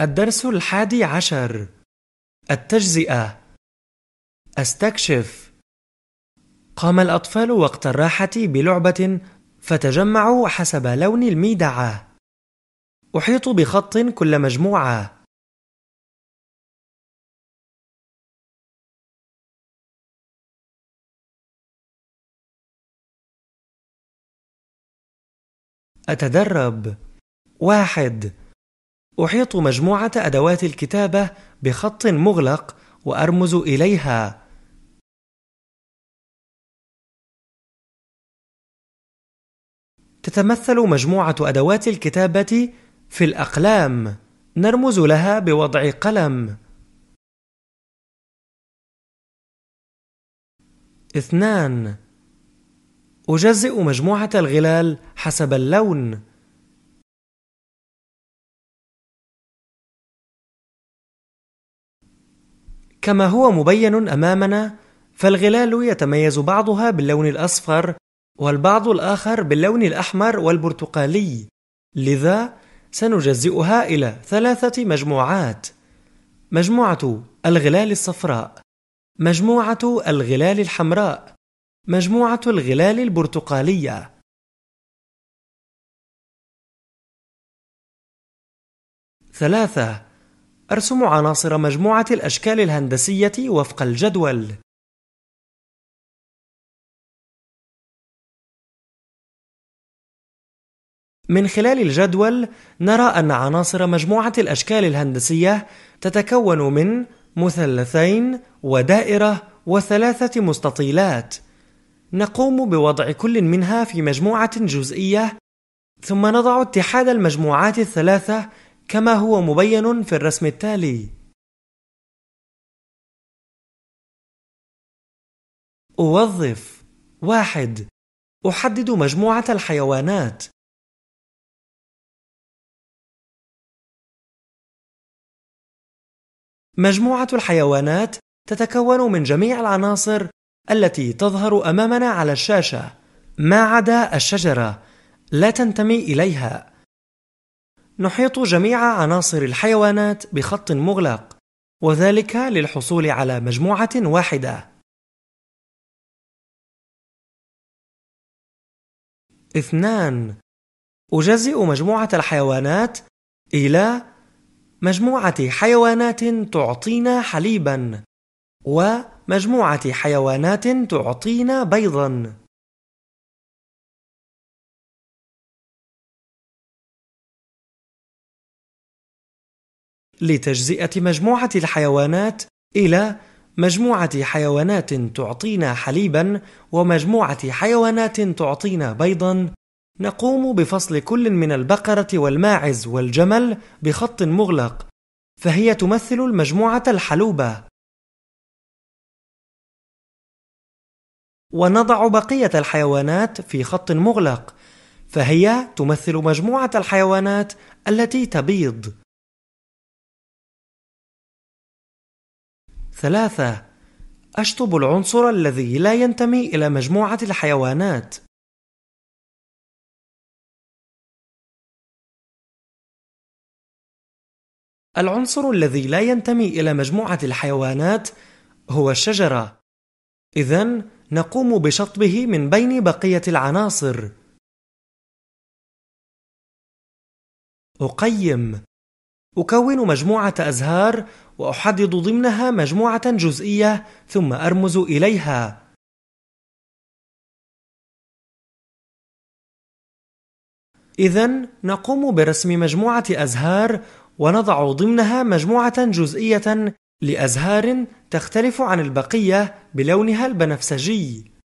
الدرس الحادي عشر التجزئة استكشف قام الأطفال وقت الراحة بلعبة فتجمعوا حسب لون الميدعة أحيط بخط كل مجموعة أتدرب واحد أحيط مجموعة أدوات الكتابة بخط مغلق وأرمز إليها تتمثل مجموعة أدوات الكتابة في الأقلام نرمز لها بوضع قلم اثنان أجزئ مجموعة الغلال حسب اللون كما هو مبين أمامنا فالغلال يتميز بعضها باللون الأصفر والبعض الآخر باللون الأحمر والبرتقالي لذا سنجزئها إلى ثلاثة مجموعات مجموعة الغلال الصفراء مجموعة الغلال الحمراء مجموعة الغلال البرتقالية ثلاثة أرسم عناصر مجموعة الأشكال الهندسية وفق الجدول من خلال الجدول نرى أن عناصر مجموعة الأشكال الهندسية تتكون من مثلثين ودائرة وثلاثة مستطيلات نقوم بوضع كل منها في مجموعة جزئية ثم نضع اتحاد المجموعات الثلاثة كما هو مبين في الرسم التالي أوظف واحد أحدد مجموعة الحيوانات مجموعة الحيوانات تتكون من جميع العناصر التي تظهر أمامنا على الشاشة ما عدا الشجرة لا تنتمي إليها نحيط جميع عناصر الحيوانات بخط مغلق وذلك للحصول على مجموعة واحدة اثنان أجزئ مجموعة الحيوانات إلى مجموعة حيوانات تعطينا حليبا ومجموعة حيوانات تعطينا بيضا لتجزئة مجموعة الحيوانات إلى مجموعة حيوانات تعطينا حليبا ومجموعة حيوانات تعطينا بيضا نقوم بفصل كل من البقرة والماعز والجمل بخط مغلق فهي تمثل المجموعة الحلوبة ونضع بقية الحيوانات في خط مغلق فهي تمثل مجموعة الحيوانات التي تبيض ثلاثة أشطب العنصر الذي لا ينتمي إلى مجموعة الحيوانات العنصر الذي لا ينتمي إلى مجموعة الحيوانات هو الشجرة إذا نقوم بشطبه من بين بقية العناصر أقيم أكون مجموعة أزهار وأحدد ضمنها مجموعة جزئية ثم أرمز إليها إذا نقوم برسم مجموعة أزهار ونضع ضمنها مجموعة جزئية لأزهار تختلف عن البقية بلونها البنفسجي